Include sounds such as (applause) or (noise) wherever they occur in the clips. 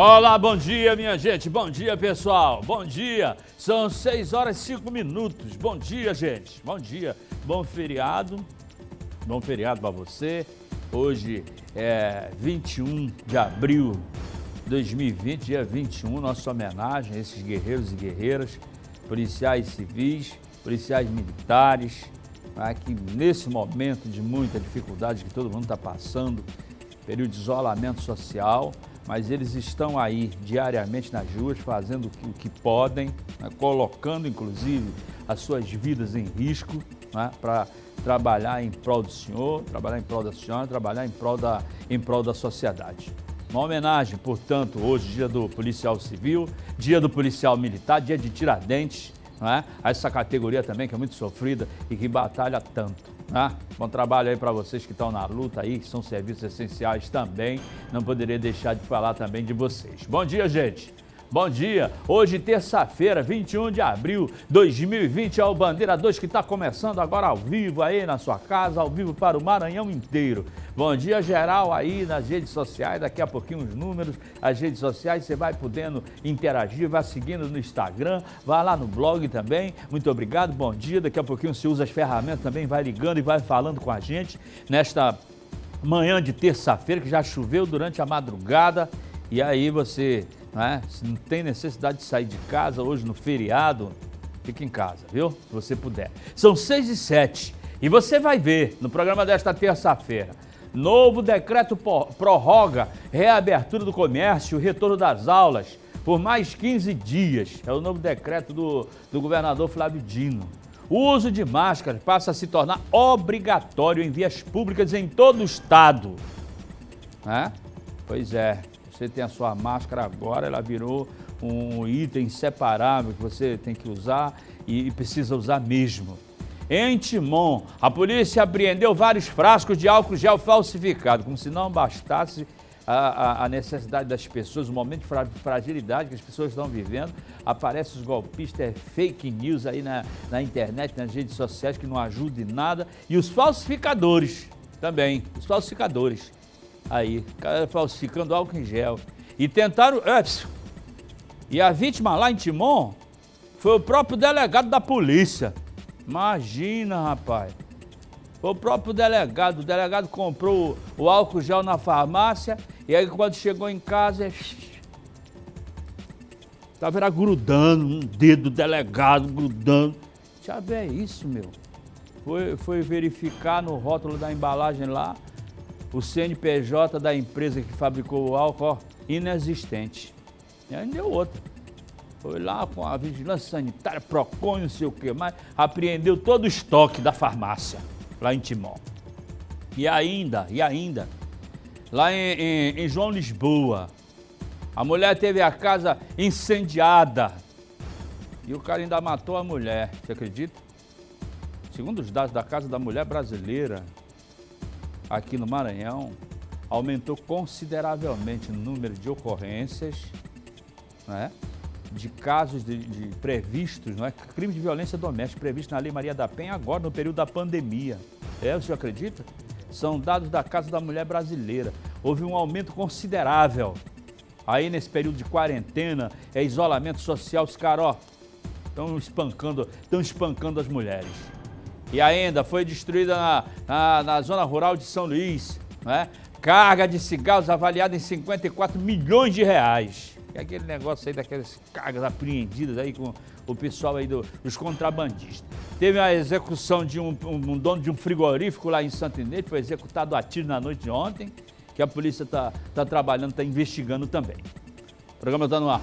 Olá, bom dia, minha gente. Bom dia, pessoal. Bom dia. São 6 horas e 5 minutos. Bom dia, gente. Bom dia. Bom feriado. Bom feriado para você. Hoje é 21 de abril de 2020, dia 21, nossa homenagem a esses guerreiros e guerreiras, policiais civis, policiais militares, tá? que nesse momento de muita dificuldade que todo mundo está passando, período de isolamento social, mas eles estão aí diariamente nas ruas fazendo o que, podem, né? colocando inclusive as suas vidas em risco né? para trabalhar em prol do senhor, trabalhar em prol da senhora, trabalhar em prol da, em prol da sociedade. Uma homenagem, portanto, hoje, dia do policial civil, dia do policial militar, dia de Tiradentes, né? a essa categoria também que é muito sofrida e que batalha tanto. Ah, bom trabalho aí para vocês que estão na luta aí, que são serviços essenciais também. Não poderia deixar de falar também de vocês. Bom dia, gente! Bom dia. Hoje, terça-feira, 21 de abril de 2020, é o Bandeira 2 que está começando agora ao vivo aí na sua casa, ao vivo para o Maranhão inteiro. Bom dia geral aí nas redes sociais, daqui a pouquinho os números, as redes sociais, você vai podendo interagir, vai seguindo no Instagram, vai lá no blog também. Muito obrigado, bom dia. Daqui a pouquinho você usa as ferramentas também, vai ligando e vai falando com a gente nesta manhã de terça-feira que já choveu durante a madrugada. E aí você né? Se não tem necessidade de sair de casa hoje no feriado, fica em casa, viu? Se você puder. São seis e sete e você vai ver no programa desta terça-feira. Novo decreto prorroga reabertura do comércio e retorno das aulas por mais 15 dias. É o novo decreto do, do governador Flávio Dino. O uso de máscaras passa a se tornar obrigatório em vias públicas em todo o estado. Né? Pois é, você tem a sua máscara agora, ela virou um item separável que você tem que usar e, precisa usar mesmo. Em Timon, a polícia apreendeu vários frascos de álcool gel falsificado, como se não bastasse a, a, necessidade das pessoas, o momento de fragilidade que as pessoas estão vivendo. Aparecem os golpistas, é fake news aí na, na internet, nas redes sociais que não ajudam em nada. E os falsificadores também, os falsificadores aí, falsificando álcool em gel. E tentaram. E a vítima lá em Timon foi o próprio delegado da polícia. Imagina, rapaz. Foi o próprio delegado. O delegado comprou o álcool gel na farmácia e aí quando chegou em casa. É, tava era grudando, um dedo delegado grudando. tchau é isso, meu. Foi, foi verificar no rótulo da embalagem lá, o CNPJ da empresa que fabricou o álcool, ó, inexistente. E aí deu outro. Foi lá com a vigilância sanitária, PROCON, não sei o que mais, apreendeu todo o estoque da farmácia, lá em Timó. E ainda, e ainda, lá em, em, em João Lisboa, a mulher teve a casa incendiada. E o cara ainda matou a mulher, você acredita? Segundo os dados da Casa da Mulher Brasileira, aqui no Maranhão, aumentou consideravelmente o número de ocorrências, né, de casos de, de previstos, não é, crime de violência doméstica previsto na Lei Maria da Penha agora no período da pandemia. É, o senhor acredita? São dados da Casa da Mulher Brasileira. Houve um aumento considerável. Aí nesse período de quarentena, é isolamento social, os caras, estão espancando, estão espancando as mulheres e ainda foi destruída na, na, na zona rural de São Luís. Né? Carga de cigarros avaliada em 54 milhões de reais. E aquele negócio aí daquelas cargas apreendidas aí com o pessoal aí do, dos contrabandistas. Teve a execução de um, um, um, dono de um frigorífico lá em Santo Inês, foi executado a tiro na noite de ontem, que a polícia está tá trabalhando, está investigando também. O programa está no ar.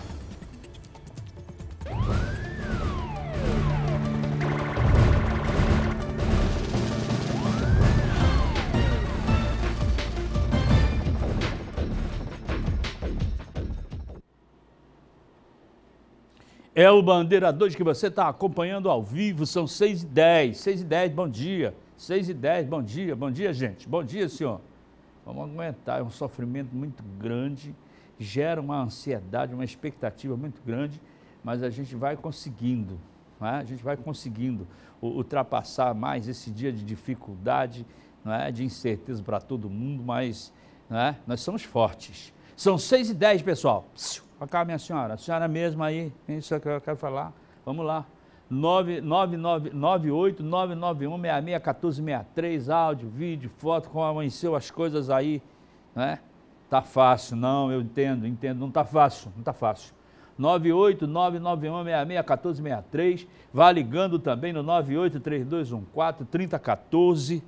É o Bandeirador que você está acompanhando ao vivo, são 6 e 10 6 e 10 bom dia. 6 e 10 bom dia. Bom dia, gente. Bom dia, senhor. Vamos aguentar, é um sofrimento muito grande, gera uma ansiedade, uma expectativa muito grande, mas a gente vai conseguindo, é? a gente vai conseguindo ultrapassar mais esse dia de dificuldade, é? de incerteza para todo mundo, mas é? nós somos fortes. São 6 e 10 pessoal. Psiu. Pra cá, minha senhora. A senhora mesma aí, isso que eu quero falar. Vamos lá. 998-991-661463, áudio, vídeo, foto, como amanheceu as coisas aí, né? Tá fácil, não, eu entendo, entendo, não tá fácil, não tá fácil. 98991661463, vá ligando também no 9832143014,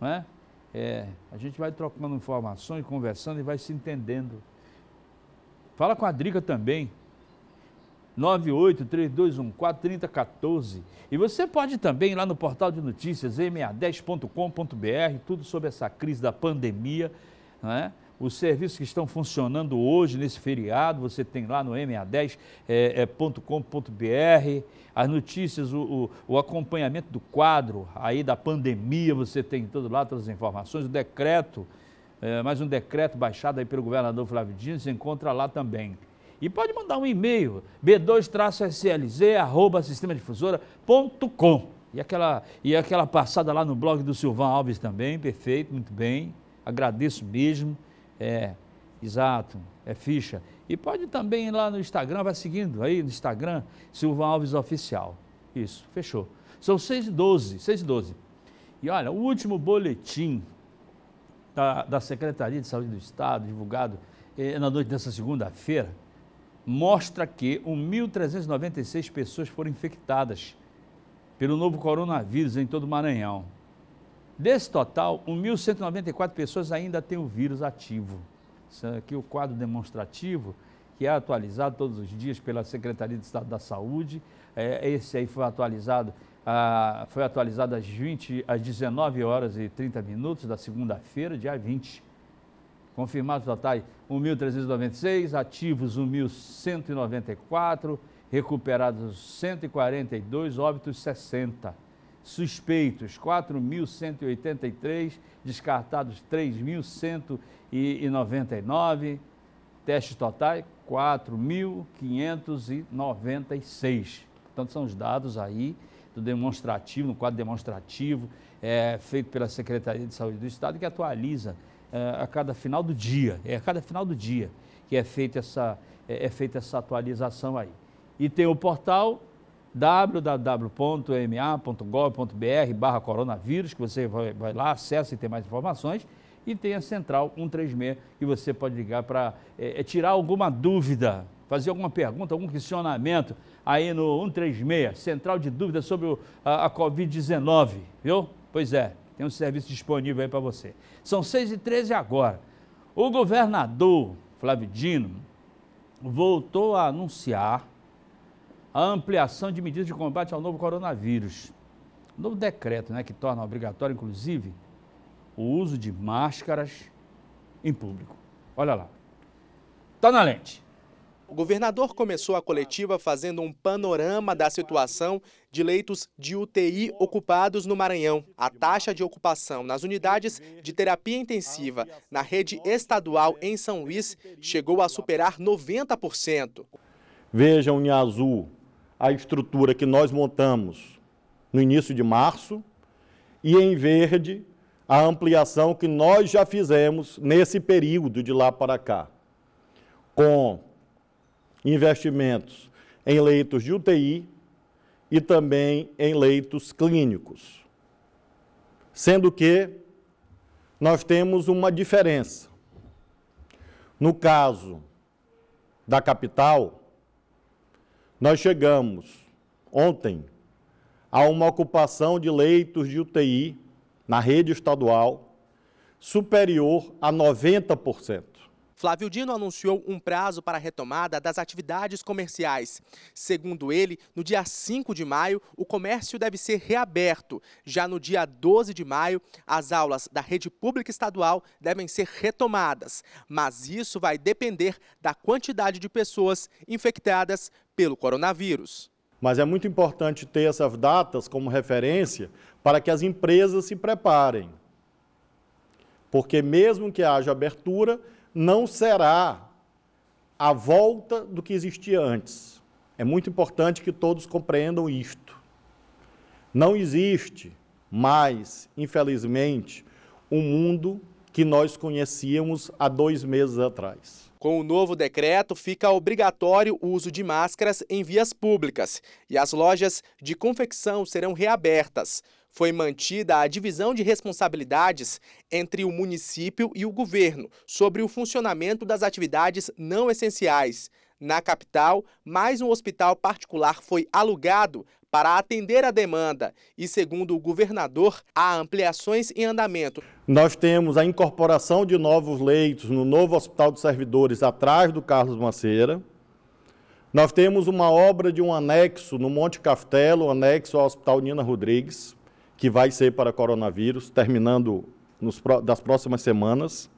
né? É, a gente vai trocando informações, conversando e vai se entendendo. Fala com a Drica também. 983214-3014. E você pode também ir lá no portal de notícias ma10.com.br, tudo sobre essa crise da pandemia, né? os serviços que estão funcionando hoje nesse feriado, você tem lá no ma10.com.br, é, é, as notícias, o, o, o, acompanhamento do quadro aí da pandemia, você tem todo lá, todas as informações, o decreto é, mais um decreto baixado aí pelo governador Flávio Dino, se encontra lá também. E pode mandar um e-mail, b2-slz.sistemadifusora.com. E aquela, e aquela passada lá no blog do Silvan Alves também, perfeito, muito bem. Agradeço mesmo. É, exato, é ficha. E pode também ir lá no Instagram, vai seguindo aí no Instagram, Silvan Alves Oficial. Isso, fechou. São 6 e 12, 6 e 12. E olha, o último boletim da, da Secretaria de Saúde do Estado, divulgado eh, na noite dessa segunda-feira, mostra que 1.396 pessoas foram infectadas pelo novo coronavírus em todo o Maranhão. Desse total, 1.194 pessoas ainda têm o vírus ativo. aqui é o quadro demonstrativo, que é atualizado todos os dias pela Secretaria de Estado da Saúde. É, esse aí foi atualizado ah, foi atualizada às, 20, às 19 horas e 30 minutos da segunda-feira, dia 20. Confirmados totais 1.396, ativos 1.194, recuperados 142, óbitos 60. Suspeitos 4.183, descartados 3.199, testes totais 4.596. Então são os dados aí do demonstrativo, no quadro demonstrativo, é, feito pela Secretaria de Saúde do Estado, que atualiza é, a cada final do dia, é a cada final do dia que é feita essa, é, é feita essa atualização aí. E tem o portal www.ma.gov.br barra coronavírus, que você vai, vai, lá, acessa e tem mais informações, e tem a central 136, que você pode ligar para é, é, tirar alguma dúvida, fazer alguma pergunta, algum questionamento, aí no 136, Central de Dúvidas sobre o, a, a Covid-19, viu? Pois é, tem um serviço disponível aí para você. São 6h13 agora. O governador Flávio Dino voltou a anunciar a ampliação de medidas de combate ao novo coronavírus. O novo decreto, né, que torna obrigatório, inclusive, o uso de máscaras em público. Olha lá. Está na lente. O governador começou a coletiva fazendo um panorama da situação de leitos de UTI ocupados no Maranhão. A taxa de ocupação nas unidades de terapia intensiva na rede estadual em São Luís chegou a superar 90%. Vejam em azul a estrutura que nós montamos no início de março e em verde a ampliação que nós já fizemos nesse período de lá para cá. Com investimentos em leitos de UTI e também em leitos clínicos. Sendo que nós temos uma diferença. No caso da capital, nós chegamos ontem a uma ocupação de leitos de UTI na rede estadual superior a 90%. Flávio Dino anunciou um prazo para a retomada das atividades comerciais. Segundo ele, no dia 5 de maio, o comércio deve ser reaberto. Já no dia 12 de maio, as aulas da rede pública estadual devem ser retomadas. Mas isso vai depender da quantidade de pessoas infectadas pelo coronavírus. Mas é muito importante ter essas datas como referência para que as empresas se preparem. Porque, mesmo que haja abertura, não será a volta do que existia antes. É muito importante que todos compreendam isto. Não existe mais, infelizmente, um mundo que nós conhecíamos há dois meses atrás. Com o novo decreto, fica obrigatório o uso de máscaras em vias públicas e as lojas de confecção serão reabertas foi mantida a divisão de responsabilidades entre o município e o governo sobre o funcionamento das atividades não essenciais. Na capital, mais um hospital particular foi alugado para atender a demanda e, segundo o governador, há ampliações em andamento. Nós temos a incorporação de novos leitos no novo Hospital de Servidores atrás do Carlos Maceira. Nós temos uma obra de um anexo no Monte Castelo, um anexo ao Hospital Nina Rodrigues que vai ser para coronavírus, terminando nos, das próximas semanas.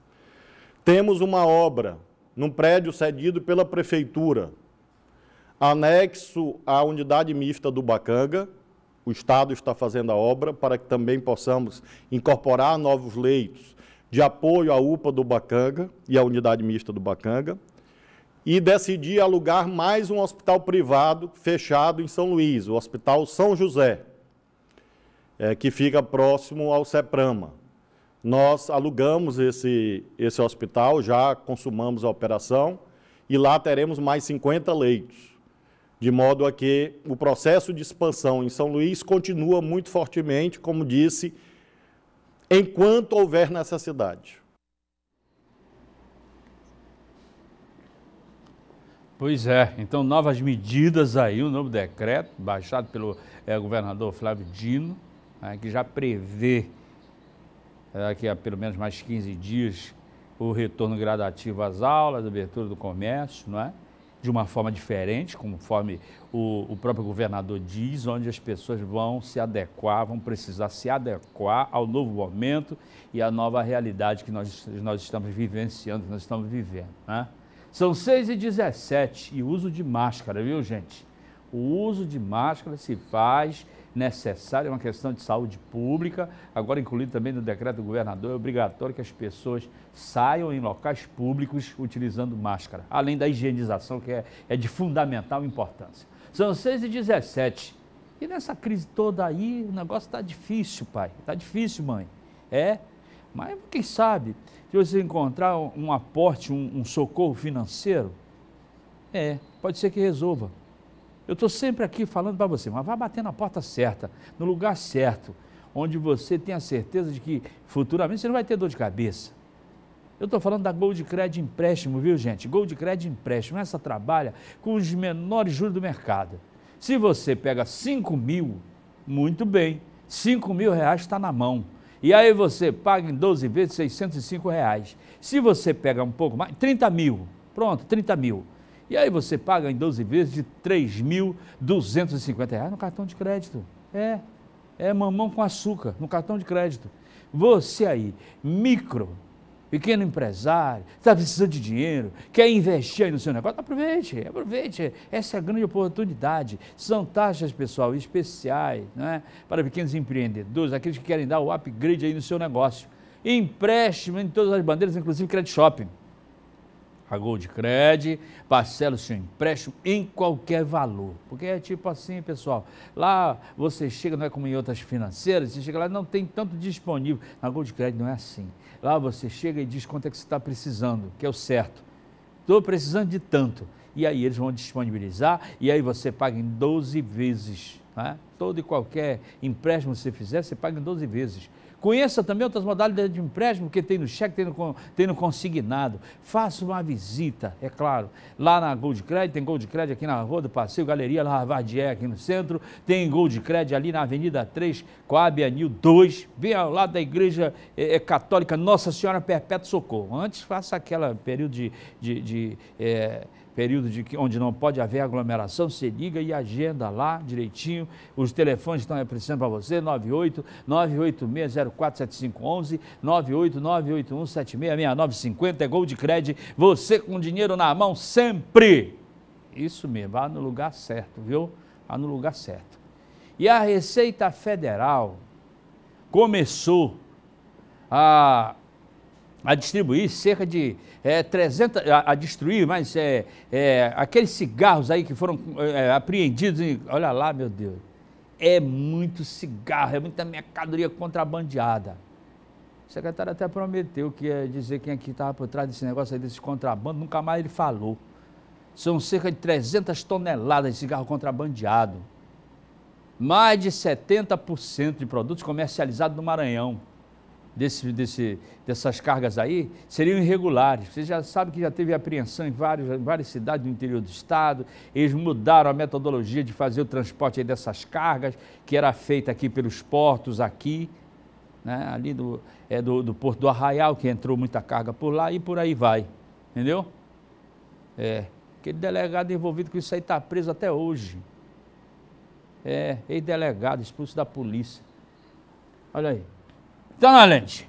Temos uma obra num prédio cedido pela prefeitura, anexo à unidade mista do Bacanga. O Estado está fazendo a obra para que também possamos incorporar novos leitos de apoio à UPA do Bacanga e à unidade mista do Bacanga. E decidi alugar mais um hospital privado fechado em São Luís, o Hospital São José é, que fica próximo ao CEPRAMA. Nós alugamos esse, esse hospital, já consumamos a operação e lá teremos mais 50 leitos. De modo a que o processo de expansão em São Luís continua muito fortemente, como disse, enquanto houver necessidade. Pois é, então novas medidas aí, um novo decreto baixado pelo é, governador Flávio Dino, né, que já prevê né, daqui a pelo menos mais 15 dias o retorno gradativo às aulas, a abertura do comércio, não é? de uma forma diferente, conforme o, o, próprio governador diz, onde as pessoas vão se adequar, vão precisar se adequar ao novo momento e à nova realidade que nós, nós estamos vivenciando, que nós estamos vivendo. Né? São 6 e 17 e uso de máscara, viu gente? O uso de máscara se faz necessária é uma questão de saúde pública, agora incluído também no decreto do governador, é obrigatório que as pessoas saiam em locais públicos utilizando máscara, além da higienização, que é, é de fundamental importância. São 6 e 17. E nessa crise toda aí, o negócio está difícil, pai. Está difícil, mãe. É, mas quem sabe, se você encontrar um aporte, um, um socorro financeiro, é, pode ser que resolva. Eu estou sempre aqui falando para você, mas vá bater na porta certa, no lugar certo, onde você tenha certeza de que futuramente você não vai ter dor de cabeça. Eu estou falando da Gold Credit Empréstimo, viu gente? Gold Credit Empréstimo, essa trabalha com os menores juros do mercado. Se você pega 5 mil, muito bem, 5 mil reais está na mão. E aí você paga em 12 vezes 605 reais. Se você pega um pouco mais, 30 mil, pronto, 30 mil. E aí você paga em 12 vezes de R$ reais no cartão de crédito. É, é mamão com açúcar no cartão de crédito. Você aí, micro, pequeno empresário, está precisando de dinheiro, quer investir aí no seu negócio, aproveite, aproveite. Essa é a grande oportunidade. São taxas, pessoal, especiais né, para pequenos empreendedores, aqueles que querem dar o upgrade aí no seu negócio. Empréstimo em todas as bandeiras, inclusive crédito shopping a Gold Cred, parcela o seu empréstimo em qualquer valor. Porque é tipo assim, pessoal, lá você chega, não é como em outras financeiras, você chega lá não tem tanto disponível. Na Gold Cred não é assim. Lá você chega e diz quanto é que você está precisando, que é o certo. Estou precisando de tanto. E aí eles vão disponibilizar e aí você paga em 12 vezes. Né? Todo e qualquer empréstimo que você fizer, você paga em 12 vezes. Conheça também outras modalidades de empréstimo que tem no cheque, tem no, tem no consignado. Faça uma visita, é claro. Lá na Gold Credit, tem Gold Credit aqui na Rua do Passeio, Galeria Lavardier aqui no centro. Tem Gold Credit ali na Avenida 3, Coab Anil 2, bem ao lado da Igreja é, é Católica Nossa Senhora Perpétuo Socorro. Antes faça aquela período de, de, de é, período de que, onde não pode haver aglomeração, se liga e agenda lá direitinho. Os telefones estão aparecendo para você, 98 986047511, 98 981766950, é gol de crédito. Você com dinheiro na mão sempre. Isso mesmo, vá no lugar certo, viu? Vá no lugar certo. E a Receita Federal começou a a distribuir cerca de é, 300, a, a destruir, mas é, é, aqueles cigarros aí que foram é, apreendidos, em, olha lá, meu Deus, é muito cigarro, é muita mercadoria contrabandeada. O secretário até prometeu que ia dizer quem aqui é estava por trás desse negócio aí, desse contrabando, nunca mais ele falou. São cerca de 300 toneladas de cigarro contrabandeado. Mais de 70% de produtos comercializados no Maranhão desse, desse, dessas cargas aí seriam irregulares. Você já sabe que já teve apreensão em várias, várias cidades do interior do estado, eles mudaram a metodologia de fazer o transporte dessas cargas, que era feita aqui pelos portos, aqui, né, ali do, é, do, do Porto do Arraial, que entrou muita carga por lá e por aí vai, entendeu? É, aquele delegado envolvido com isso aí está preso até hoje. É, ex-delegado, expulso da polícia. Olha aí. Tá na lente.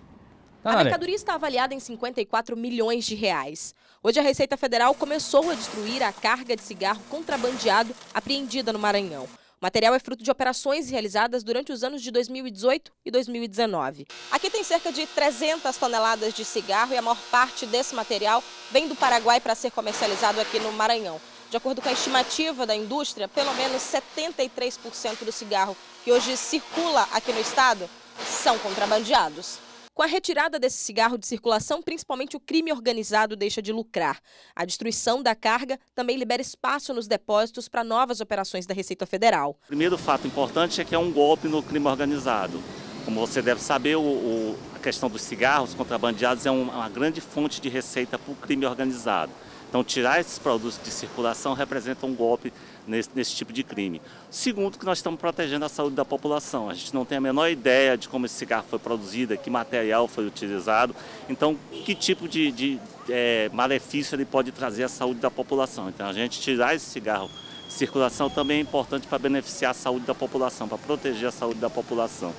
Tá na a mercadoria lente. está avaliada em 54 milhões de reais. Hoje a Receita Federal começou a destruir a carga de cigarro contrabandeado apreendida no Maranhão. O material é fruto de operações realizadas durante os anos de 2018 e 2019. Aqui tem cerca de 300 toneladas de cigarro e a maior parte desse material vem do Paraguai para ser comercializado aqui no Maranhão. De acordo com a estimativa da indústria, pelo menos 73% do cigarro que hoje circula aqui no estado são contrabandeados. Com a retirada desse cigarro de circulação, principalmente o crime organizado deixa de lucrar. A destruição da carga também libera espaço nos depósitos para novas operações da Receita Federal. O primeiro fato importante é que é um golpe no crime organizado. Como você deve saber, o, o, a questão dos cigarros contrabandeados é um, uma grande fonte de receita para o crime organizado. Então, tirar esses produtos de circulação representa um golpe nesse, nesse tipo de crime. Segundo, que nós estamos protegendo a saúde da população. A gente não tem a menor ideia de como esse cigarro foi produzido, que material foi utilizado. Então, que tipo de, de é, malefício ele pode trazer à saúde da população. Então, a gente tirar esse cigarro de circulação também é importante para beneficiar a saúde da população, para proteger a saúde da população.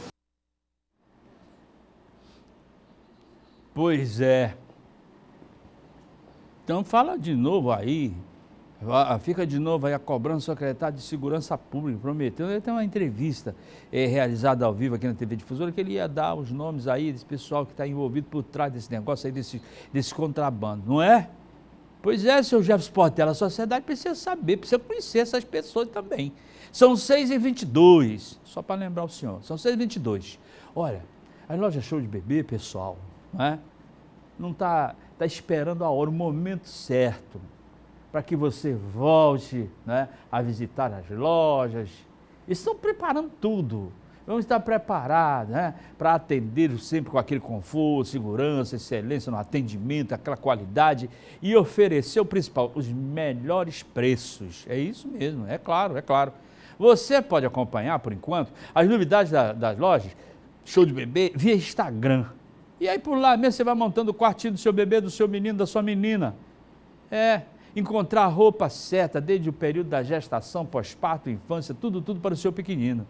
Pois é. Então fala de novo aí, fica de novo aí a cobrança do secretário de Segurança Pública, prometendo, ele tem uma entrevista é, realizada ao vivo aqui na TV Difusora, que ele ia dar os nomes aí desse pessoal que está envolvido por trás desse negócio aí, desse, desse contrabando, não é? Pois é, seu Jefferson Portela, a sociedade precisa saber, precisa conhecer essas pessoas também. São 6h22, só para lembrar o senhor, são 6h22. Olha, a loja show de bebê, pessoal, não é? Não está está esperando a hora, o momento certo, para que você volte né, a visitar as lojas. Estão preparando tudo. Vamos estar preparados né, para atender sempre com aquele conforto, segurança, excelência no atendimento, aquela qualidade e oferecer o principal, os melhores preços. É isso mesmo, é claro, é claro. Você pode acompanhar, por enquanto, as novidades da, das lojas Show de Bebê via Instagram e aí por lá mesmo você vai montando o quartinho do seu bebê, do seu menino, da sua menina. É, encontrar a roupa certa desde o período da gestação, pós-parto, infância, tudo, tudo para o seu pequenino.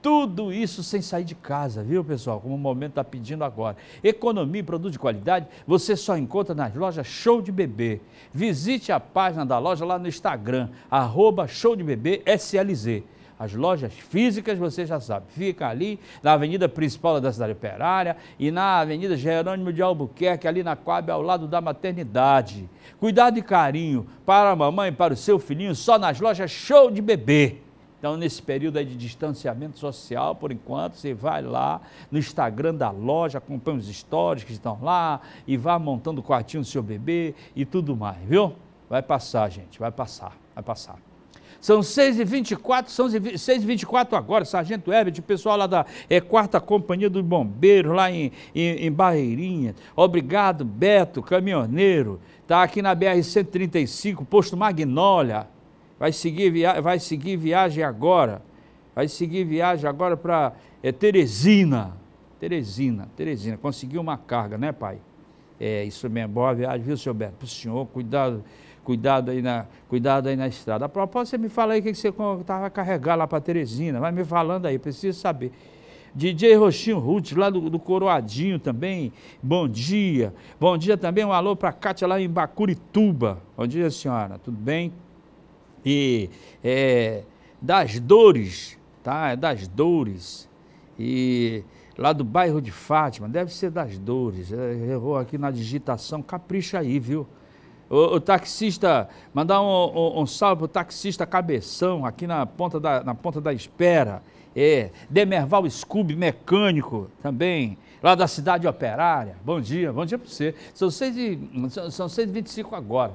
Tudo isso sem sair de casa, viu pessoal? Como o momento está pedindo agora. Economia e produto de qualidade você só encontra nas lojas Show de Bebê. Visite a página da loja lá no Instagram, arroba Show de Bebê SLZ. As lojas físicas, você já sabe, fica ali na avenida principal da cidade operária e na avenida Jerônimo de Albuquerque, ali na Coab, ao lado da maternidade. Cuidado e carinho para a mamãe e para o seu filhinho só nas lojas show de bebê. Então, nesse período aí de distanciamento social, por enquanto, você vai lá no Instagram da loja, acompanha os stories que estão lá e vá montando o quartinho do seu bebê e tudo mais, viu? Vai passar, gente, vai passar, vai passar. São 6h24, são 6h24 agora, Sargento Herbert, o pessoal lá da é, Quarta Companhia dos Bombeiros, lá em, em, em Barreirinha. Obrigado, Beto, caminhoneiro. Está aqui na BR-135, posto Magnólia. Vai seguir, via vai seguir viagem agora. Vai seguir viagem agora para é, Teresina. Teresina, Teresina. Conseguiu uma carga, né, pai? É isso mesmo. Boa viagem, viu, seu Beto? Para o senhor, cuidado Cuidado aí na, cuidado aí na estrada. A propósito, você me fala aí o que você estava carregar lá para Teresina. Vai me falando aí, preciso saber. DJ Roxinho Ruth, lá do, do, Coroadinho também. Bom dia. Bom dia também, um alô para a Kátia lá em Bacurituba. Bom dia, senhora. Tudo bem? E é, das dores, tá? É das dores. E lá do bairro de Fátima, deve ser das dores. É, errou aqui na digitação, capricha aí, viu? O, o taxista, mandar um, um, um salve para o taxista Cabeção, aqui na ponta da, na ponta da espera. É, Demerval Scooby, mecânico também, lá da cidade operária. Bom dia, bom dia para você. São, 6 e, são, são 6h25 agora.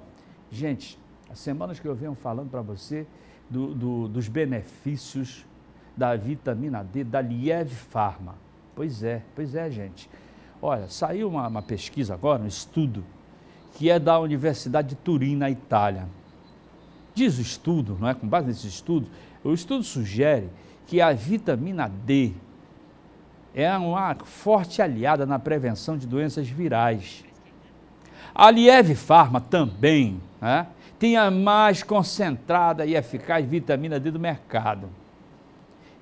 Gente, as semanas que eu venho falando para você do, do, dos benefícios da vitamina D da liev Pharma. Pois é, pois é, gente. Olha, saiu uma, uma pesquisa agora, um estudo que é da Universidade de Turim, na Itália. Diz o estudo, não é? com base nesses estudos, o estudo sugere que a vitamina D é uma forte aliada na prevenção de doenças virais. A Lieve Pharma também né, tem a mais concentrada e eficaz vitamina D do mercado.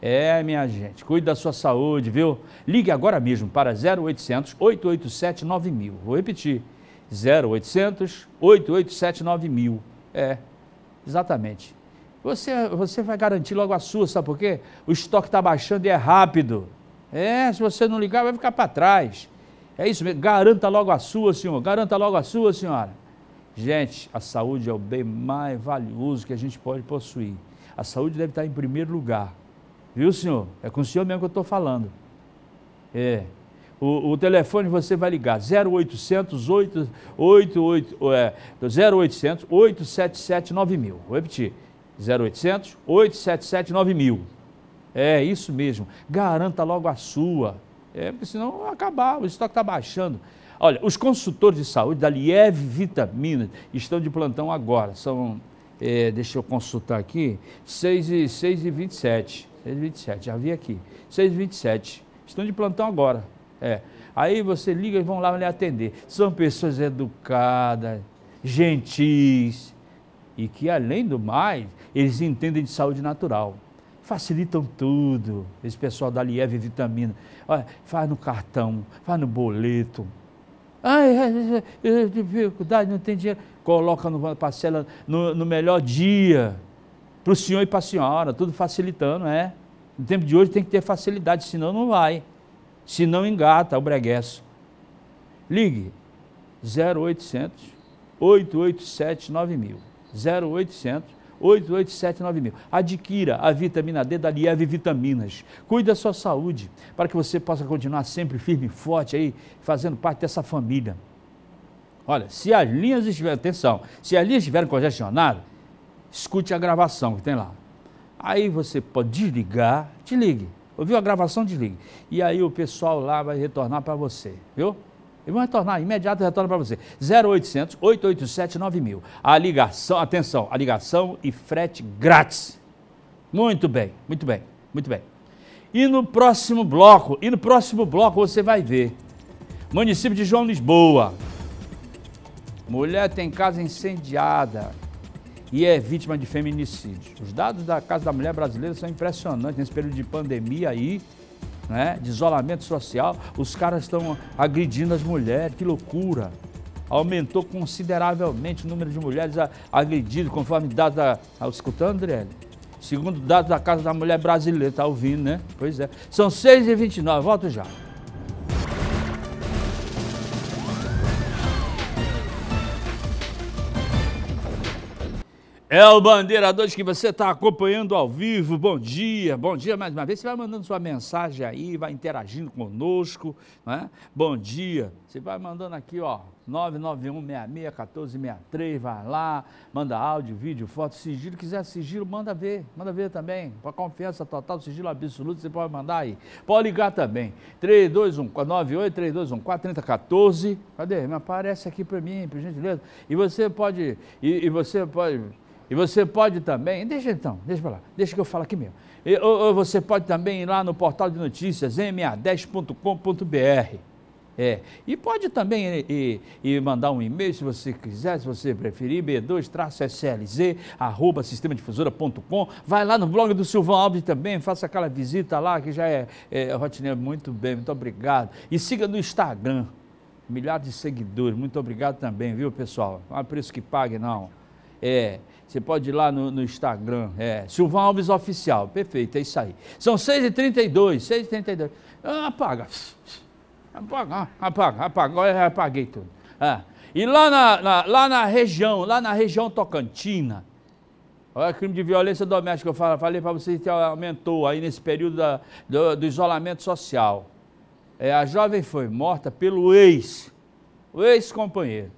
É, minha gente, cuide da sua saúde, viu? Ligue agora mesmo para 0800 887 9000. Vou repetir, 0800 887 mil. É, exatamente. Você, você vai garantir logo a sua, sabe por quê? O estoque está baixando e é rápido. É, se você não ligar, vai ficar para trás. É isso mesmo. Garanta logo a sua, senhor. Garanta logo a sua, senhora. Gente, a saúde é o bem mais valioso que a gente pode possuir. A saúde deve estar em primeiro lugar. Viu, senhor? É com o senhor mesmo que eu estou falando. É. O, o, telefone você vai ligar 0800 888 é, 0800 877 9000. Vou repetir. 0800 877 9000. É isso mesmo. Garanta logo a sua. É, porque senão vai acabar, o estoque está baixando. Olha, os consultores de saúde da Lieve Vitamina estão de plantão agora. São, é, deixa eu consultar aqui, 6 e, 6 e 27. 6 e 27, já vi aqui. 6 e 27. Estão de plantão agora. É. Aí você liga e vão lá lhe atender. São pessoas educadas, gentis e que, além do mais, eles entendem de saúde natural. Facilitam tudo. Esse pessoal da Lieve é Vitamina. Olha, faz no cartão, faz no boleto. Ai, dificuldade, não tem dinheiro. Coloca no parcela no, no melhor dia. Para o senhor e para a senhora, tudo facilitando, é. No tempo de hoje tem que ter facilidade, senão não vai se não engata o breguesso. Ligue 0800 887 9000. 0800 887 9000. Adquira a vitamina D da Lieve Vitaminas. Cuide da sua saúde para que você possa continuar sempre firme e forte aí, fazendo parte dessa família. Olha, se as linhas estiverem, atenção, se as linhas estiverem congestionadas, escute a gravação que tem lá. Aí você pode desligar, ligue. Ouviu a gravação, desligue. E aí o pessoal lá vai retornar para você, viu? ele vão retornar, imediato retorna para você. 0800 887 9000. A ligação, atenção, a ligação e frete grátis. Muito bem, muito bem, muito bem. E no próximo bloco, e no próximo bloco você vai ver. Município de João Lisboa. Mulher tem casa incendiada e é vítima de feminicídio. Os dados da Casa da Mulher Brasileira são impressionantes nesse período de pandemia aí, né, de isolamento social. Os caras estão agredindo as mulheres, que loucura! Aumentou consideravelmente o número de mulheres agredidas, conforme dados da. Tá escutando, André? Segundo dados da Casa da Mulher Brasileira, tá ouvindo, né? Pois é. São 6h29, volto já. É o Bandeira 2 que você está acompanhando ao vivo. Bom dia, bom dia mais uma vez. Você vai mandando sua mensagem aí, vai interagindo conosco. Né? Bom dia. Você vai mandando aqui, ó, 991-66-1463, vai lá, manda áudio, vídeo, foto, sigilo. Quiser sigilo, manda ver, manda ver também. Com a confiança total, sigilo absoluto, você pode mandar aí. Pode ligar também. 321 98 3214 3014 Cadê? Me aparece aqui para mim, por gentileza. E você pode, e, e você pode e você pode também, deixa então, deixa para lá, deixa que eu falo aqui mesmo. E, ou, ou, você pode também ir lá no portal de notícias ma10.com.br. É. E pode também é, e, e mandar um e-mail se você quiser, se você preferir, b2-slz, arroba sistemadifusora.com. Vai lá no blog do Silvão Alves também, faça aquela visita lá que já é, é rotineiro. Muito bem, muito obrigado. E siga no Instagram, milhares de seguidores. Muito obrigado também, viu, pessoal? Não é preço que pague, não. É. Você pode ir lá no, no Instagram, é, Silvão Alves Oficial, perfeito, é isso aí. São 6h32, ah, 6h32. apaga, apaga, apaga, apaga, agora eu apaguei tudo. É. e lá na, na, lá na região, lá na região Tocantina, Olha, crime de violência doméstica, eu falei para vocês que aumentou aí nesse período da, do, do, isolamento social. É, a jovem foi morta pelo ex, o ex-companheiro.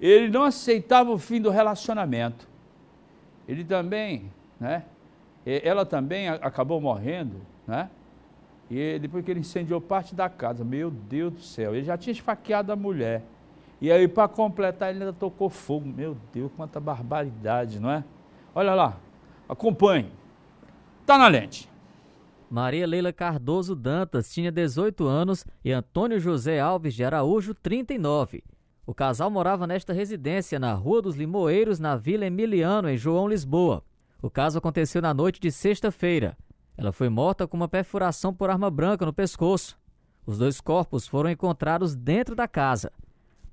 Ele não aceitava o fim do relacionamento ele também, né? Ela também acabou morrendo, né? E depois que ele incendiou parte da casa, meu Deus do céu, ele já tinha esfaqueado a mulher. E aí, para completar, ele ainda tocou fogo. Meu Deus, quanta barbaridade, não é? Olha lá, acompanhe. Está na lente. Maria Leila Cardoso Dantas tinha 18 anos e Antônio José Alves de Araújo, 39. O casal morava nesta residência, na Rua dos Limoeiros, na Vila Emiliano, em João Lisboa. O caso aconteceu na noite de sexta-feira. Ela foi morta com uma perfuração por arma branca no pescoço. Os dois corpos foram encontrados dentro da casa.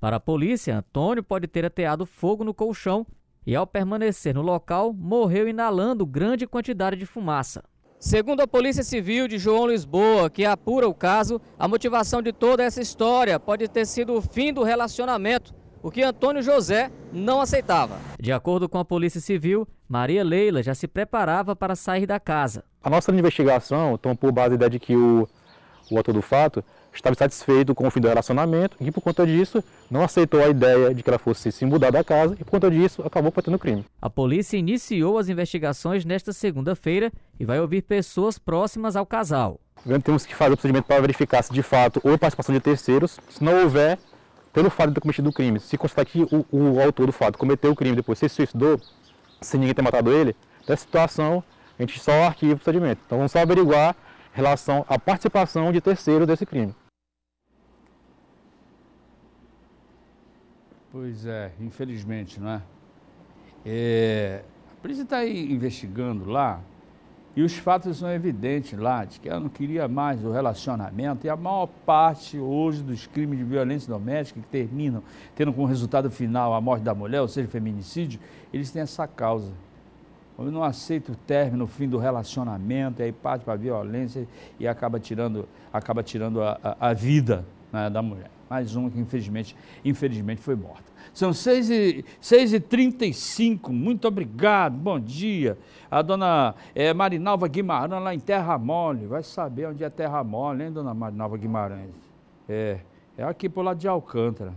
Para a polícia, Antônio pode ter ateado fogo no colchão e, ao permanecer no local, morreu inalando grande quantidade de fumaça. Segundo a Polícia Civil de João Lisboa, que apura o caso, a motivação de toda essa história pode ter sido o fim do relacionamento, o que Antônio José não aceitava. De acordo com a Polícia Civil, Maria Leila já se preparava para sair da casa. A nossa investigação tomou por base a ideia de que o, o autor do fato estava satisfeito com o fim do relacionamento e por conta disso não aceitou a ideia de que ela fosse se mudar da casa e por conta disso acabou cometendo crime. A polícia iniciou as investigações nesta segunda-feira e vai ouvir pessoas próximas ao casal. Primeiro temos que fazer o procedimento para verificar se de fato houve participação de terceiros, se não houver, pelo fato de ter cometido o crime, se constar que o, o autor do fato cometeu o crime depois se suicidou, sem ninguém ter matado ele, dessa situação a gente só arquiva o procedimento. Então vamos só averiguar relação à participação de terceiros desse crime. Pois é, infelizmente, não é? é a polícia está investigando lá e os fatos são evidentes lá, de que ela não queria mais o relacionamento e a maior parte hoje dos crimes de violência doméstica que terminam tendo como resultado final a morte da mulher, ou seja, feminicídio, eles têm essa causa. quando não aceita o término, o fim do relacionamento, e aí parte para a violência e acaba tirando, acaba tirando a, a, a vida né, da mulher. Mais uma que infelizmente, infelizmente foi morta. São 6h35, muito obrigado, bom dia. A dona é, Marinalva Guimarães lá em Terra Mole, vai saber onde é Terra Mole, hein, dona Marinalva Guimarães? É, é aqui pro lado de Alcântara.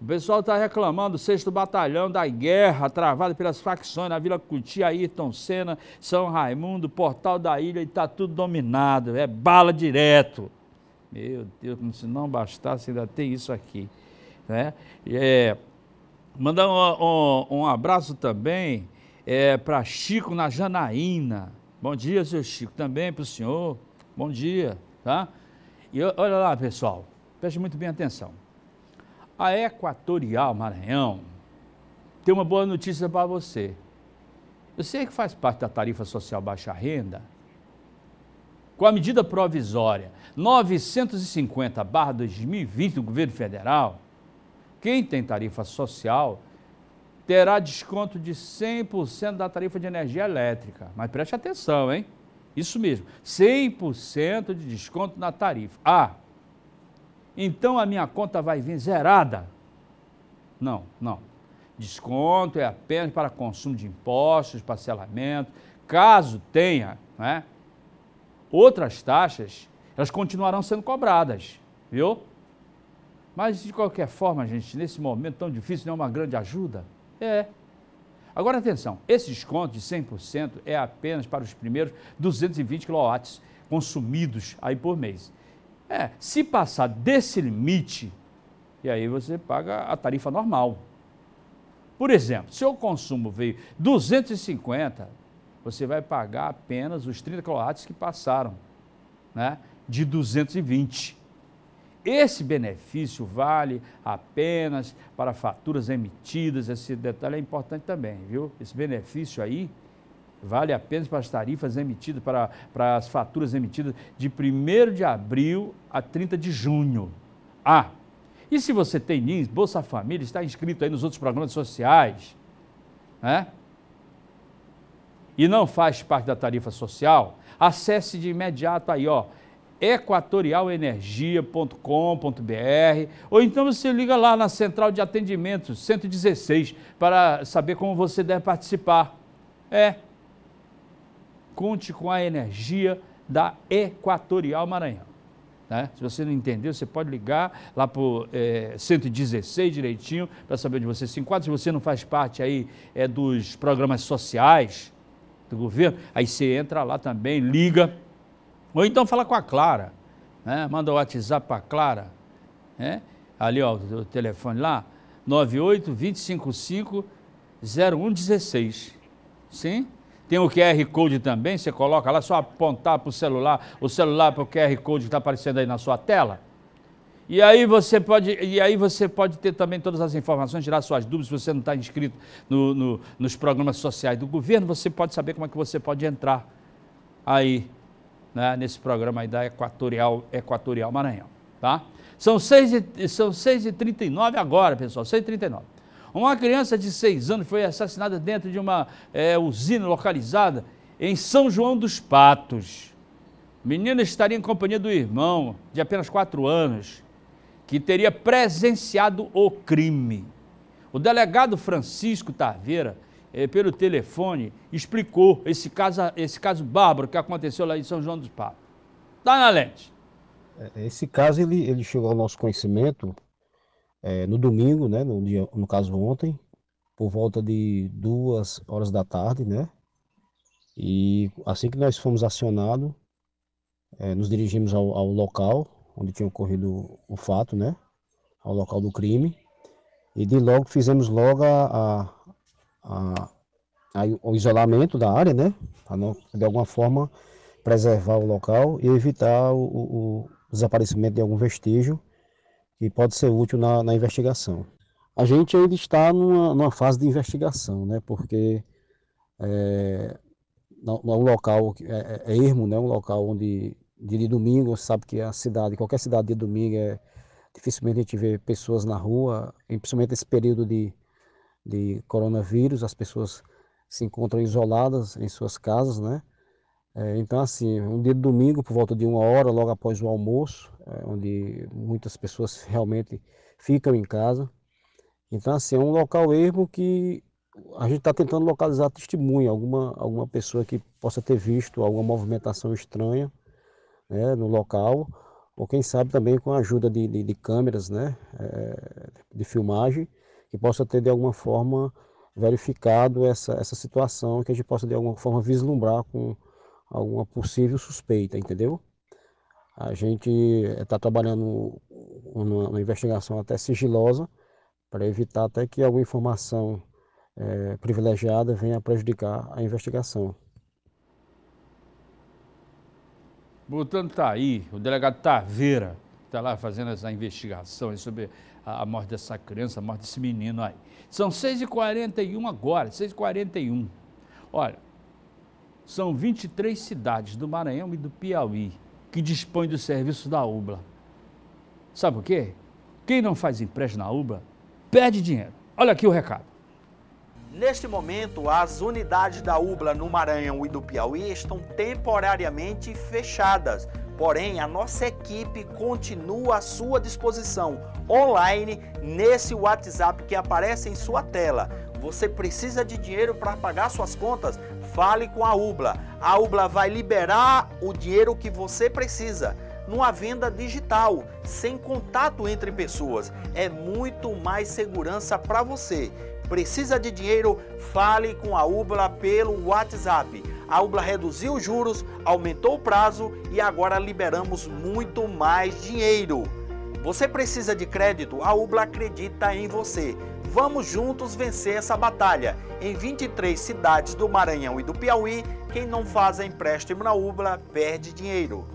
O pessoal está reclamando, o sexto batalhão da guerra, travado pelas facções na Vila Cutia, Ayrton Senna, São Raimundo, Portal da Ilha, e está tudo dominado, é bala direto. Meu Deus, como se não bastasse ainda ter isso aqui. Né? É, mandar um, um, um, abraço também é, para Chico na Janaína. Bom dia, seu Chico, também para o senhor. Bom dia, tá? E olha lá, pessoal, preste muito bem atenção. A Equatorial Maranhão tem uma boa notícia para você. Eu sei que faz parte da tarifa social baixa renda, com a medida provisória 950-2020 do governo federal, quem tem tarifa social terá desconto de 100% da tarifa de energia elétrica. Mas preste atenção, hein? Isso mesmo, 100% de desconto na tarifa. Ah, então a minha conta vai vir zerada? Não, não. Desconto é apenas para consumo de impostos, parcelamento, caso tenha né, Outras taxas, elas continuarão sendo cobradas, viu? Mas, de qualquer forma, gente, nesse momento tão difícil, não é uma grande ajuda? É. Agora, atenção, esse desconto de 100% é apenas para os primeiros 220 kW consumidos aí por mês. É, se passar desse limite, e aí você paga a tarifa normal. Por exemplo, se o consumo veio 250, você vai pagar apenas os 30 quilowatts que passaram, né, de 220. Esse benefício vale apenas para faturas emitidas, esse detalhe é importante também, viu? Esse benefício aí vale apenas para as tarifas emitidas, para, para as faturas emitidas de 1 de abril a 30 de junho. Ah, e se você tem NINS, Bolsa Família, está inscrito aí nos outros programas sociais, né? e não faz parte da tarifa social, acesse de imediato aí, ó, equatorialenergia.com.br ou então você liga lá na central de atendimento 116 para saber como você deve participar. É. Conte com a energia da Equatorial Maranhão. Né? Se você não entendeu, você pode ligar lá para o é, 116 direitinho para saber onde você se enquadra. Se você não faz parte aí é, dos programas sociais, do governo, aí você entra lá também, liga, ou então fala com a Clara, né? manda o WhatsApp para a Clara, né? ali ó, o telefone lá, 98-255-0116, sim? Tem o QR Code também, você coloca lá, só apontar para o celular, o celular para o QR Code que está aparecendo aí na sua tela, e aí você pode, e aí você pode ter também todas as informações, tirar suas dúvidas, se você não está inscrito no, no, nos programas sociais do governo, você pode saber como é que você pode entrar aí né, nesse programa aí da Equatorial, Equatorial Maranhão. Tá? São 6h39 são agora, pessoal, 6h39. Uma criança de 6 anos foi assassinada dentro de uma é, usina localizada em São João dos Patos. Menina estaria em companhia do irmão, de apenas 4 anos que teria presenciado o crime. O delegado Francisco Taveira, eh, pelo telefone, explicou esse caso, esse caso bárbaro que aconteceu lá em São João dos Papas. Tá na lente. É, esse caso ele, ele chegou ao nosso conhecimento é, no domingo, né, no, dia, no caso ontem, por volta de duas horas da tarde, né? E assim que nós fomos acionados, é, nos dirigimos ao, ao local onde tinha ocorrido o fato, né? Ao local do crime. E de logo fizemos logo a, a, a, o isolamento da área, né? Para não, de alguma forma, preservar o local e evitar o, o, o desaparecimento de algum vestígio que pode ser útil na, na investigação. A gente ainda está numa, numa, fase de investigação, né? Porque é, no, no local é, é, é ermo, né? Um local onde dia de domingo, sabe que a cidade, qualquer cidade de domingo, é, dificilmente a gente vê pessoas na rua, principalmente nesse período de, de coronavírus, as pessoas se encontram isoladas em suas casas, né? É, então, assim, um dia de domingo, por volta de uma hora, logo após o almoço, é, onde muitas pessoas (laughs) realmente ficam em casa. Então, assim, é um local ermo que a gente está tentando localizar testemunha, alguma, alguma pessoa que possa ter visto alguma movimentação estranha né, no local, ou quem sabe também com a ajuda de, de, de câmeras né, é, de filmagem, que possa ter de alguma forma verificado essa, essa situação, que a gente possa de alguma forma vislumbrar com alguma possível suspeita, entendeu? A gente está trabalhando numa, investigação até sigilosa para evitar até que alguma informação é, privilegiada venha prejudicar a investigação. Portanto está aí, o delegado Taveira está lá fazendo essa investigação sobre a, a, morte dessa criança, a morte desse menino aí. São 6h41 agora, 6h41. Olha, são 23 cidades do Maranhão e do Piauí que dispõem do serviço da UBLA. Sabe o quê? Quem não faz empréstimo na UBLA perde dinheiro. Olha aqui o recado. Neste momento, as unidades da UBLA no Maranhão e do Piauí estão temporariamente fechadas. Porém, a nossa equipe continua à sua disposição online nesse WhatsApp que aparece em sua tela. Você precisa de dinheiro para pagar suas contas? Fale com a UBLA. A UBLA vai liberar o dinheiro que você precisa numa venda digital, sem contato entre pessoas. É muito mais segurança para você. Precisa de dinheiro? Fale com a UBLA pelo WhatsApp. A UBLA reduziu os juros, aumentou o prazo e agora liberamos muito mais dinheiro. Você precisa de crédito? A UBLA acredita em você. Vamos juntos vencer essa batalha. Em 23 cidades do Maranhão e do Piauí, quem não faz empréstimo na UBLA perde dinheiro.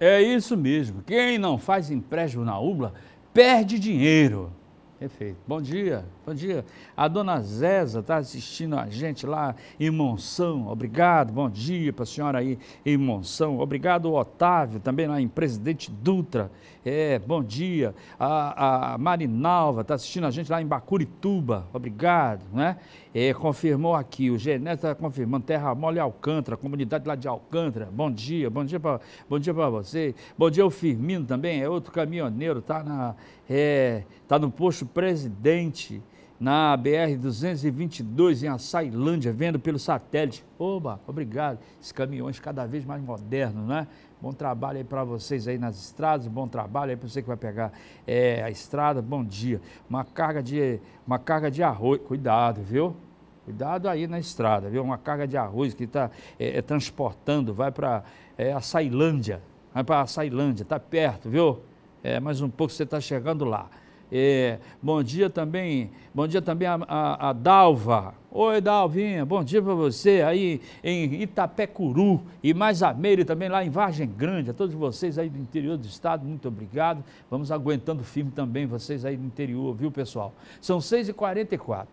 É isso mesmo. Quem não faz empréstimo na UBLA perde dinheiro. Perfeito. Bom dia. Bom dia. A dona Zéza está assistindo a gente lá em Monção. Obrigado. Bom dia para a senhora aí em Monção. Obrigado, Otávio, também lá em Presidente Dutra. É, bom dia. A, a Marinalva está assistindo a gente lá em Bacurituba. Obrigado, né? É, confirmou aqui, o Gené está confirmando, Terra Mole Alcântara, comunidade lá de Alcântara. Bom dia, bom dia para bom dia para você. Bom dia o Firmino também, é outro caminhoneiro, tá na é, tá no posto Presidente na BR-222 em Açailândia, vendo pelo satélite. Oba, obrigado. Esses caminhões cada vez mais modernos, né? Bom trabalho aí para vocês aí nas estradas, bom trabalho aí para você que vai pegar é, a estrada, bom dia. Uma carga de, uma carga de arroz, cuidado, viu? Cuidado aí na estrada, viu? Uma carga de arroz que está é, é, transportando, vai para é, Açailândia, vai para Açailândia, está perto, viu? É, mais um pouco você está chegando lá. É, bom dia também, bom dia também a, a, a Dalva. Oi, Dalvinha, bom dia para você aí em Itapecuru e mais a Meire também lá em Vargem Grande. A todos vocês aí do interior do estado, muito obrigado. Vamos aguentando firme também vocês aí do interior, viu, pessoal? São 6h44.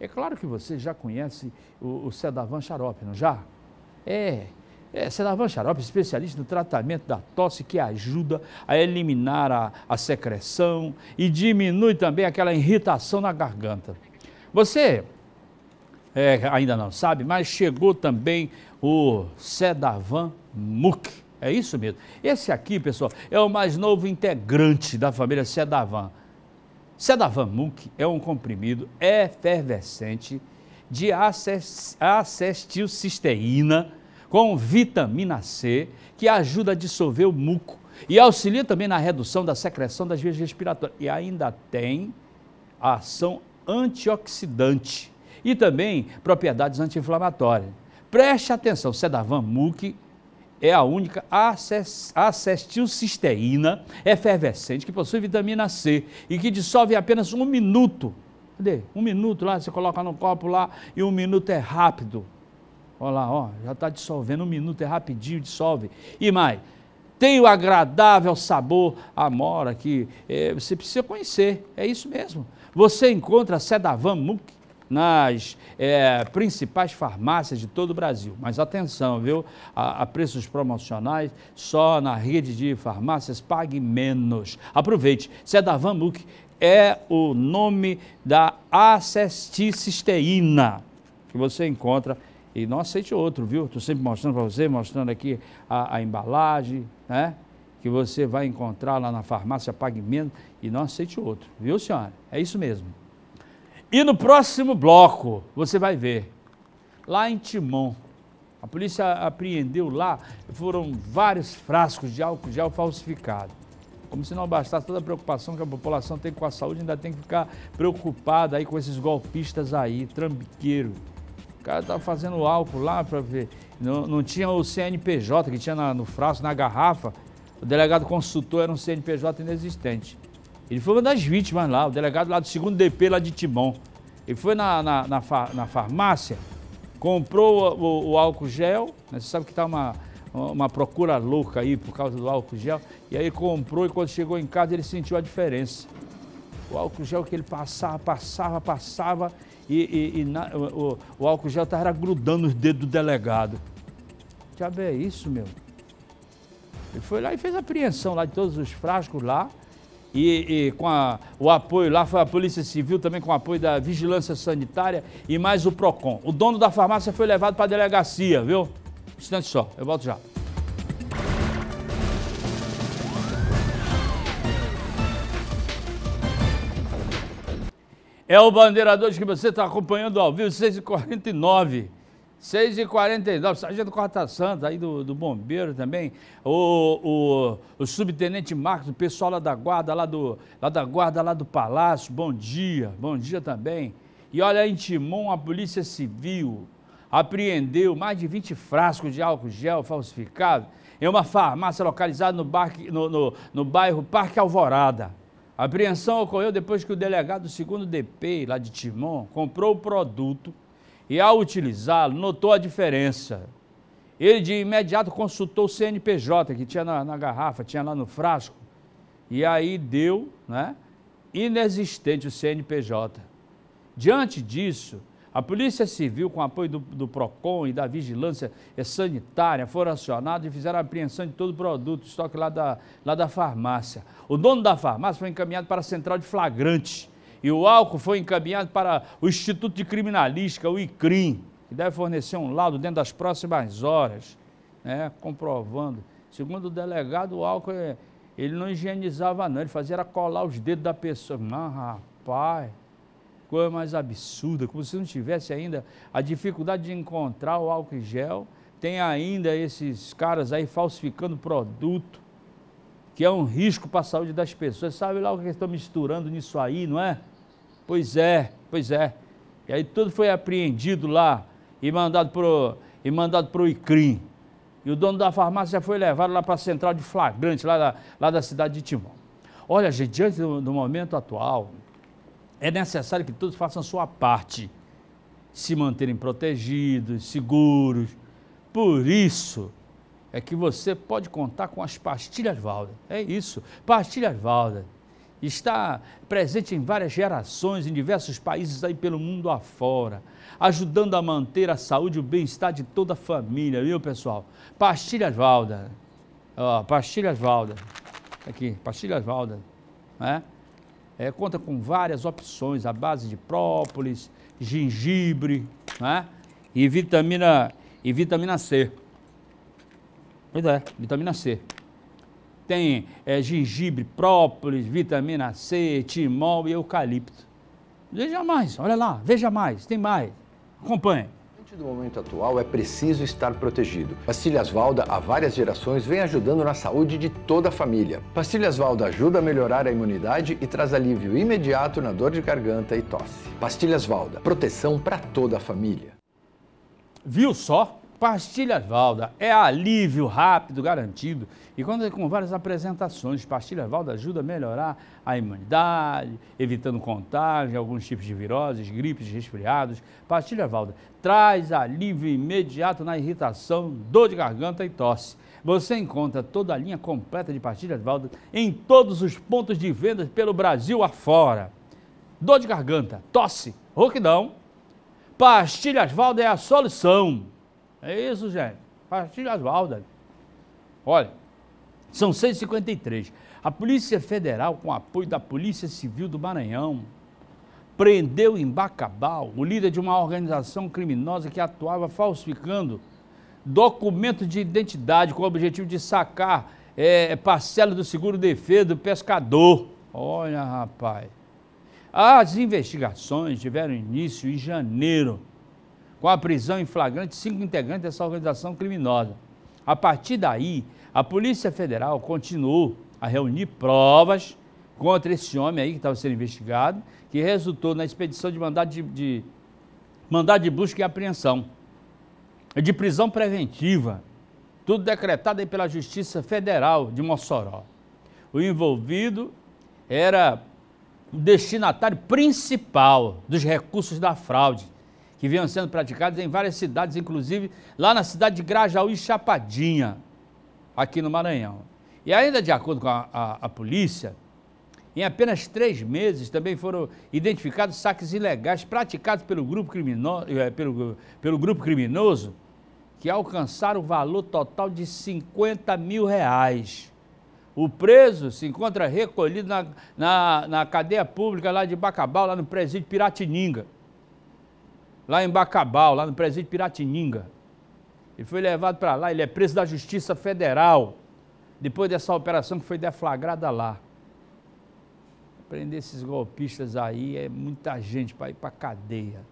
É claro que você já conhece o, o Cedavan Xarope, não já? É, é, Sedavan Xarope, especialista no tratamento da tosse, que ajuda a eliminar a, a secreção e diminui também aquela irritação na garganta. Você é, ainda não sabe, mas chegou também o Sedavan MUC. É isso mesmo. Esse aqui, pessoal, é o mais novo integrante da família Sedavan. Sedavan MUC é um comprimido efervescente de acestilcisteína com vitamina C, que ajuda a dissolver o muco e auxilia também na redução da secreção das vias respiratórias. E ainda tem a ação antioxidante e também propriedades anti-inflamatórias. Preste atenção, sedavam MUC é a única acestilcisteína efervescente que possui vitamina C e que dissolve em apenas um minuto. Cadê? Um minuto lá, você coloca no copo lá e um minuto é rápido. Olha lá, ó, já está dissolvendo, um minuto é rapidinho, dissolve. E mais, tem o agradável sabor amora que é, você precisa conhecer, é isso mesmo. Você encontra Sedavan Muc nas é, principais farmácias de todo o Brasil. Mas atenção, viu? A, a, preços promocionais, só na rede de farmácias pague menos. Aproveite, Sedavan Muc é o nome da acesticeína que você encontra e não aceite outro, viu? Estou sempre mostrando para você, mostrando aqui a, a, embalagem, né? Que você vai encontrar lá na farmácia pagamento e não aceite outro, viu, senhora? É isso mesmo. E no próximo bloco, você vai ver, lá em Timon, a polícia apreendeu lá, foram vários frascos de álcool gel falsificado. Como se não bastasse toda a preocupação que a população tem com a saúde, ainda tem que ficar preocupada aí com esses golpistas aí, trambiqueiro cara estava fazendo álcool lá para ver. Não, não, tinha o CNPJ que tinha na, no frasco, na garrafa. O delegado consultor era um CNPJ inexistente. Ele foi uma das vítimas lá, o delegado lá do segundo DP lá de Timon. Ele foi na, na, na, na farmácia, comprou o, o, o álcool gel, né? você sabe que está uma, uma procura louca aí por causa do álcool gel, e aí comprou e quando chegou em casa ele sentiu a diferença o álcool gel que ele passava, passava, passava, e, e, e na, o, o, álcool gel estava grudando os dedos do delegado. Diabo, é isso, meu? Ele foi lá e fez a apreensão lá de todos os frascos lá, e, e com a, o apoio lá, foi a Polícia Civil também com o apoio da Vigilância Sanitária e mais o PROCON. O dono da farmácia foi levado para a delegacia, viu? Um instante só, eu volto já. É o Bandeiradores que você está acompanhando ao vivo, 6h49. 6h49, Sargento Corta Santa, aí do, do Bombeiro também, o, o, o, Subtenente Marcos, o pessoal lá da Guarda, lá, do, lá da Guarda, lá do Palácio, bom dia, bom dia também. E olha, em Timon, a Polícia Civil apreendeu mais de 20 frascos de álcool gel falsificado em uma farmácia localizada no, barque, no, no, no bairro Parque Alvorada. A apreensão ocorreu depois que o delegado do segundo DP, lá de Timon, comprou o produto e, ao utilizá-lo, notou a diferença. Ele de imediato consultou o CNPJ que tinha na, na garrafa, tinha lá no frasco, e aí deu, né? Inexistente o CNPJ. Diante disso, a Polícia Civil, com apoio do, do PROCON e da Vigilância é Sanitária, foram acionados e fizeram a apreensão de todo o produto, estoque lá da, lá da farmácia. O dono da farmácia foi encaminhado para a central de flagrantes e o álcool foi encaminhado para o Instituto de Criminalística, o ICRIM, que deve fornecer um laudo dentro das próximas horas, né, comprovando. Segundo o delegado, o álcool é, ele não higienizava não, ele fazia era colar os dedos da pessoa. Mas, rapaz, coisa mais absurda, como se não tivesse ainda a dificuldade de encontrar o álcool em gel, tem ainda esses caras aí falsificando produto, que é um risco para a saúde das pessoas. Sabe lá o que eles estão misturando nisso aí, não é? Pois é, pois é. E aí tudo foi apreendido lá e mandado pro e mandado pro ICRIM. E o dono da farmácia foi levado lá para a central de flagrante, lá da, lá da cidade de Timó. Olha, gente, diante do, do momento atual, é necessário que todos façam sua parte, se manterem protegidos, seguros. Por isso é que você pode contar com as pastilhas Valda. É isso, pastilhas Valda. Está presente em várias gerações, em diversos países aí pelo mundo afora, ajudando a manter a saúde e o bem-estar de toda a família, viu pessoal? Pastilhas Valda. Ó, pastilhas Valda. Aqui, pastilhas Valda. Né? É, conta com várias opções à base de própolis, gengibre né? e, vitamina, e vitamina C. Pois é, vitamina C. Tem é, gengibre, própolis, vitamina C, timol e eucalipto. Veja mais, olha lá, veja mais, tem mais. Acompanhe. Diante do momento atual, é preciso estar protegido. Pastilhas Valda, há várias gerações, vem ajudando na saúde de toda a família. Pastilhas Valda ajuda a melhorar a imunidade e traz alívio imediato na dor de garganta e tosse. Pastilhas Valda, proteção para toda a família. Viu só? Pastilhas Valda é alívio rápido, garantido. E quando com várias apresentações, pastilhas Valda ajuda a melhorar a imunidade, evitando contágio, alguns tipos de viroses, gripes, resfriados. Pastilhas Valda traz alívio imediato na irritação, dor de garganta e tosse. Você encontra toda a linha completa de pastilhas Valda em todos os pontos de vendas pelo Brasil afora. Dor de garganta, tosse, rouquidão. Pastilhas Valda é a solução. É isso, gente. Partilha as baldas. Olha, são 153. A Polícia Federal, com apoio da Polícia Civil do Maranhão, prendeu em Bacabal o líder de uma organização criminosa que atuava falsificando documento de identidade com o objetivo de sacar é, parcela do seguro-defesa do pescador. Olha, rapaz. As investigações tiveram início em janeiro com a prisão em flagrante de cinco integrantes dessa organização criminosa. A partir daí, a Polícia Federal continuou a reunir provas contra esse homem aí que estava sendo investigado, que resultou na expedição de mandado de, de, mandado de busca e apreensão, é de prisão preventiva, tudo decretado aí pela Justiça Federal de Mossoró. O envolvido era o destinatário principal dos recursos da fraude que vinham sendo praticadas em várias cidades, inclusive lá na cidade de Grajaú e Chapadinha, aqui no Maranhão. E ainda de acordo com a, a, a polícia, em apenas três meses também foram identificados saques ilegais praticados pelo grupo, criminoso, eh, pelo, pelo grupo criminoso, que alcançaram o valor total de 50 mil reais. O preso se encontra recolhido na, na, na cadeia pública lá de Bacabal, lá no presídio Piratininga lá em Bacabal, lá no presídio Piratininga. Ele foi levado para lá, ele é preso da Justiça Federal, depois dessa operação que foi deflagrada lá. Prender esses golpistas aí é muita gente para ir para cadeia.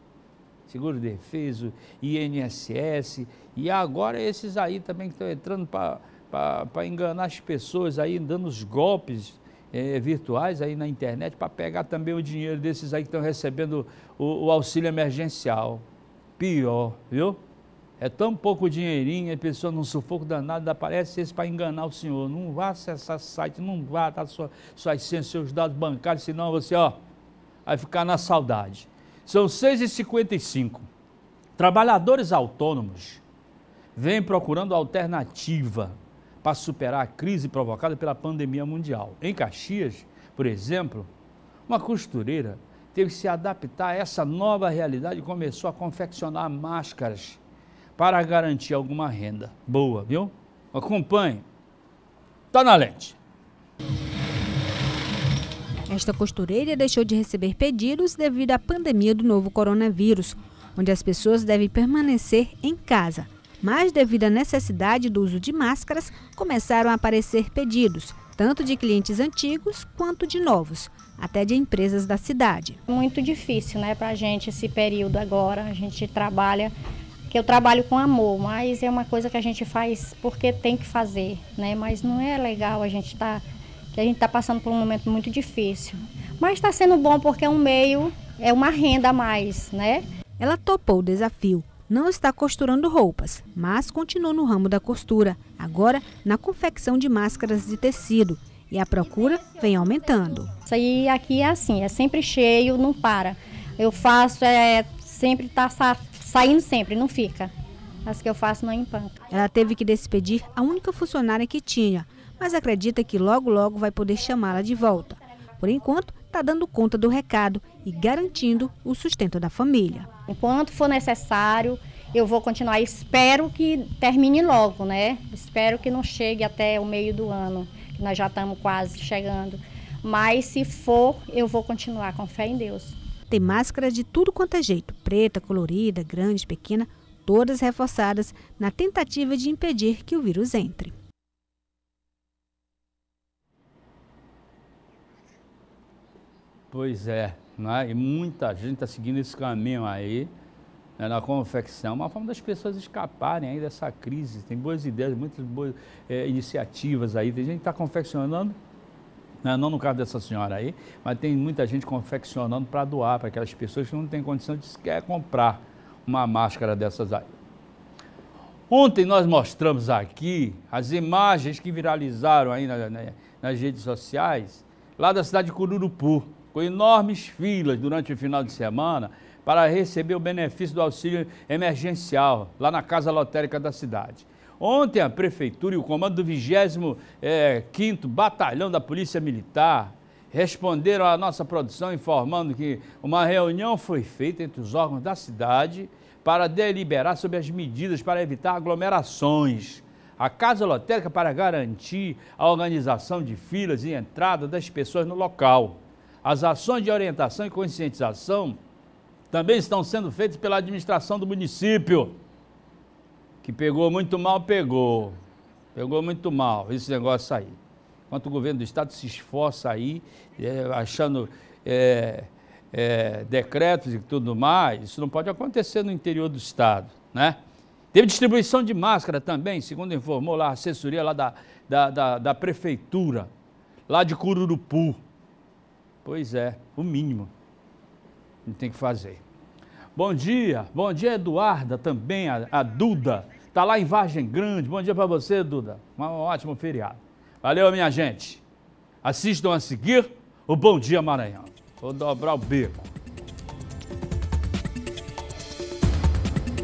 Seguro Defeso, INSS, e agora esses aí também que estão entrando para enganar as pessoas aí, dando os golpes é, virtuais aí na internet para pegar também o dinheiro desses aí que estão recebendo o, o, auxílio emergencial. Pior, viu? É tão pouco dinheirinho, a pessoa num sufoco danado, aparece esse para enganar o senhor. Não vá acessar site, não vá dar sua, suas essência, seus dados bancários, senão você, ó, vai ficar na saudade. São 6h55. Trabalhadores autônomos vêm procurando alternativa para superar a crise provocada pela pandemia mundial. Em Caxias, por exemplo, uma costureira teve que se adaptar a essa nova realidade e começou a confeccionar máscaras para garantir alguma renda. Boa, viu? Acompanhe. Tá na lente. Esta costureira deixou de receber pedidos devido à pandemia do novo coronavírus, onde as pessoas devem permanecer em casa mas devido à necessidade do uso de máscaras, começaram a aparecer pedidos, tanto de clientes antigos quanto de novos, até de empresas da cidade. Muito difícil, né, para a gente esse período agora. A gente trabalha, que eu trabalho com amor, mas é uma coisa que a gente faz porque tem que fazer, né? Mas não é legal a gente estar, tá, que a gente está passando por um momento muito difícil. Mas está sendo bom porque é um meio, é uma renda a mais, né? Ela topou o desafio não está costurando roupas, mas continua no ramo da costura, agora na confecção de máscaras de tecido. E a procura vem aumentando. Isso aí aqui é assim, é sempre cheio, não para. Eu faço, é sempre tá sa saindo sempre, não fica. As que eu faço não empanca. Ela teve que despedir a única funcionária que tinha, mas acredita que logo logo vai poder chamá-la de volta. Por enquanto, está dando conta do recado e garantindo o sustento da família. Enquanto for necessário, eu vou continuar. Espero que termine logo, né? Espero que não chegue até o meio do ano, que nós já estamos quase chegando. Mas se for, eu vou continuar com fé em Deus. Tem máscara de tudo quanto é jeito: preta, colorida, grande, pequena, todas reforçadas na tentativa de impedir que o vírus entre. Pois é. Né? E muita gente está seguindo esse caminho aí, né, na confecção, uma forma das pessoas escaparem aí dessa crise. Tem boas ideias, muitas boas é, iniciativas aí. Tem gente que está confeccionando né, não no caso dessa senhora aí, mas tem muita gente confeccionando para doar para aquelas pessoas que não têm condição de sequer comprar uma máscara dessas aí. Ontem nós mostramos aqui as imagens que viralizaram aí nas, nas redes sociais, lá da cidade de Cururupu, com enormes filas durante o final de semana para receber o benefício do auxílio emergencial lá na Casa Lotérica da cidade. Ontem, a Prefeitura e o comando do 25º eh, Batalhão da Polícia Militar responderam à nossa produção informando que uma reunião foi feita entre os órgãos da cidade para deliberar sobre as medidas para evitar aglomerações. A Casa Lotérica para garantir a organização de filas e entrada das pessoas no local. As ações de orientação e conscientização também estão sendo feitas pela administração do município, que pegou muito mal, pegou. Pegou muito mal esse negócio aí. Enquanto o governo do estado se esforça aí, é, achando é, é, decretos e tudo mais, isso não pode acontecer no interior do estado, né? Teve distribuição de máscara também, segundo informou lá a assessoria lá da, da, da, da prefeitura, lá de Cururupu. Pois é, o mínimo a gente tem que fazer. Bom dia, bom dia Eduarda também, a, a Duda. Está lá em Vargem Grande. Bom dia para você, Duda. Um ótimo feriado. Valeu, minha gente. Assistam a seguir o Bom Dia Maranhão. Vou dobrar o beco.